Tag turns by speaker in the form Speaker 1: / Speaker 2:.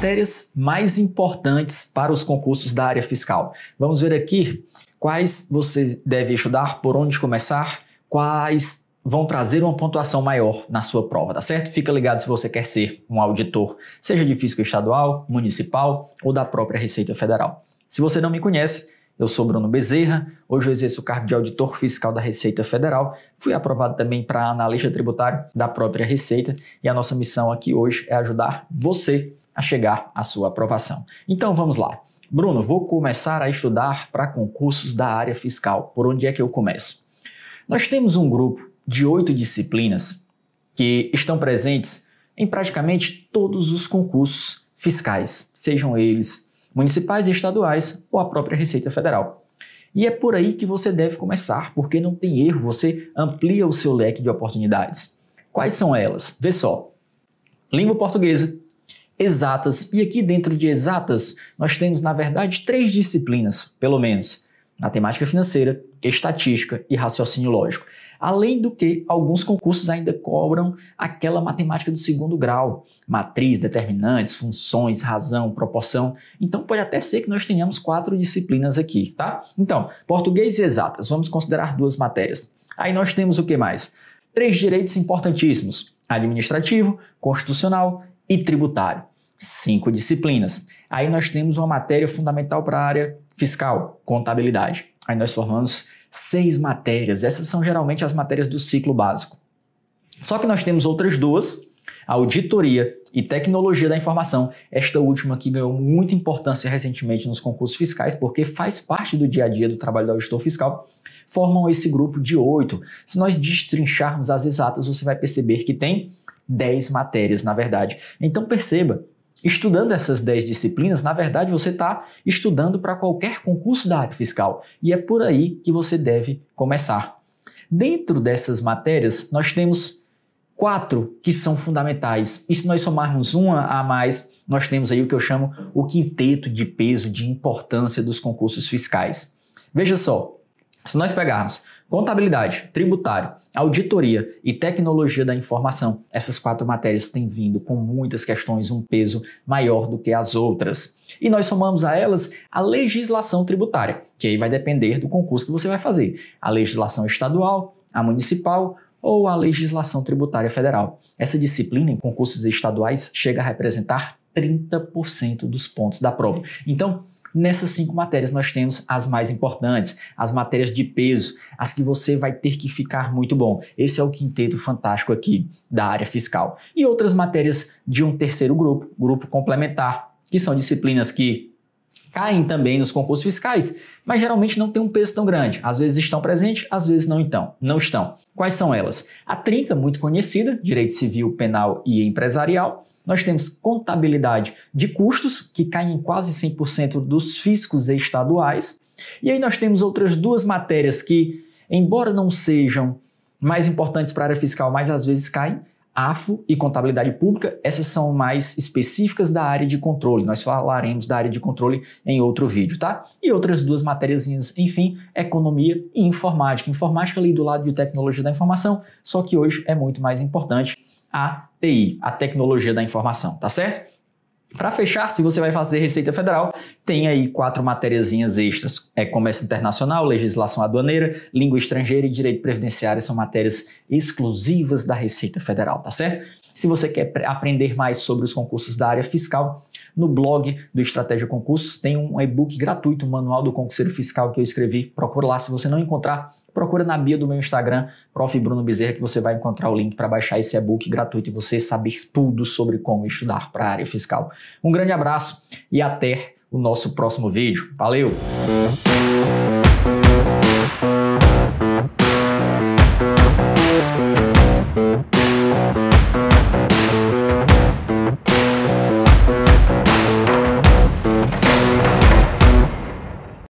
Speaker 1: matérias mais importantes para os concursos da área fiscal. Vamos ver aqui quais você deve estudar, por onde começar, quais vão trazer uma pontuação maior na sua prova, tá certo? Fica ligado se você quer ser um auditor, seja de fisco estadual, municipal ou da própria Receita Federal. Se você não me conhece, eu sou Bruno Bezerra, hoje eu exerço o cargo de auditor fiscal da Receita Federal, fui aprovado também para analista tributário da própria Receita e a nossa missão aqui hoje é ajudar você a chegar à sua aprovação. Então vamos lá. Bruno, vou começar a estudar para concursos da área fiscal. Por onde é que eu começo? Nós temos um grupo de oito disciplinas que estão presentes em praticamente todos os concursos fiscais, sejam eles municipais estaduais ou a própria Receita Federal. E é por aí que você deve começar, porque não tem erro, você amplia o seu leque de oportunidades. Quais são elas? Vê só: língua portuguesa, exatas. E aqui dentro de exatas, nós temos, na verdade, três disciplinas, pelo menos: matemática financeira, estatística e raciocínio lógico. Além do que, alguns concursos ainda cobram aquela matemática do segundo grau, matriz, determinantes, funções, razão, proporção. Então pode até ser que nós tenhamos quatro disciplinas aqui, tá? Então, português e exatas, vamos considerar duas matérias. Aí nós temos o que mais? Três direitos importantíssimos: administrativo, constitucional e tributário cinco disciplinas. Aí nós temos uma matéria fundamental para a área fiscal, contabilidade. Aí nós formamos seis matérias. Essas são geralmente as matérias do ciclo básico. Só que nós temos outras duas, auditoria e tecnologia da informação. Esta última que ganhou muita importância recentemente nos concursos fiscais, porque faz parte do dia a dia do trabalho do auditor fiscal, formam esse grupo de oito. Se nós destrincharmos as exatas, você vai perceber que tem dez matérias, na verdade. Então perceba Estudando essas 10 disciplinas, na verdade você está estudando para qualquer concurso da área fiscal e é por aí que você deve começar. Dentro dessas matérias, nós temos quatro que são fundamentais. E se nós somarmos uma a mais, nós temos aí o que eu chamo o quinteto de peso de importância dos concursos fiscais. Veja só, se nós pegarmos contabilidade, tributário, auditoria e tecnologia da informação, essas quatro matérias têm vindo com muitas questões um peso maior do que as outras. E nós somamos a elas a legislação tributária, que aí vai depender do concurso que você vai fazer. A legislação estadual, a municipal, ou a legislação tributária federal. Essa disciplina em concursos estaduais chega a representar 30% dos pontos da prova. Então, Nessas cinco matérias, nós temos as mais importantes, as matérias de peso, as que você vai ter que ficar muito bom. Esse é o quinteto fantástico aqui da área fiscal. E outras matérias de um terceiro grupo, grupo complementar, que são disciplinas que caem também nos concursos fiscais, mas geralmente não tem um peso tão grande. Às vezes estão presentes, às vezes não então, não estão. Quais são elas? A trinca muito conhecida, direito civil, penal e empresarial. Nós temos contabilidade de custos, que caem em quase 100% dos fiscos estaduais. E aí nós temos outras duas matérias que, embora não sejam mais importantes para a área fiscal, mas às vezes caem, AFO e contabilidade pública, essas são mais específicas da área de controle. Nós falaremos da área de controle em outro vídeo, tá? E outras duas matérias enfim, economia e informática. Informática ali do lado de tecnologia da informação, só que hoje é muito mais importante a TI, a tecnologia da informação, tá certo? Para fechar, se você vai fazer Receita Federal, tem aí quatro matériazinhas extras. É comércio internacional, legislação aduaneira, língua estrangeira e direito previdenciário são matérias exclusivas da Receita Federal, tá certo? Se você quer aprender mais sobre os concursos da área fiscal, no blog do Estratégia Concursos tem um e-book gratuito, um manual do concurseiro fiscal que eu escrevi. Procura lá, se você não encontrar procura na bio do meu Instagram, Prof. Bruno Bezerra, que você vai encontrar o link para baixar esse e-book gratuito e você saber tudo sobre como estudar para a área fiscal. Um grande abraço e até o nosso próximo vídeo. Valeu!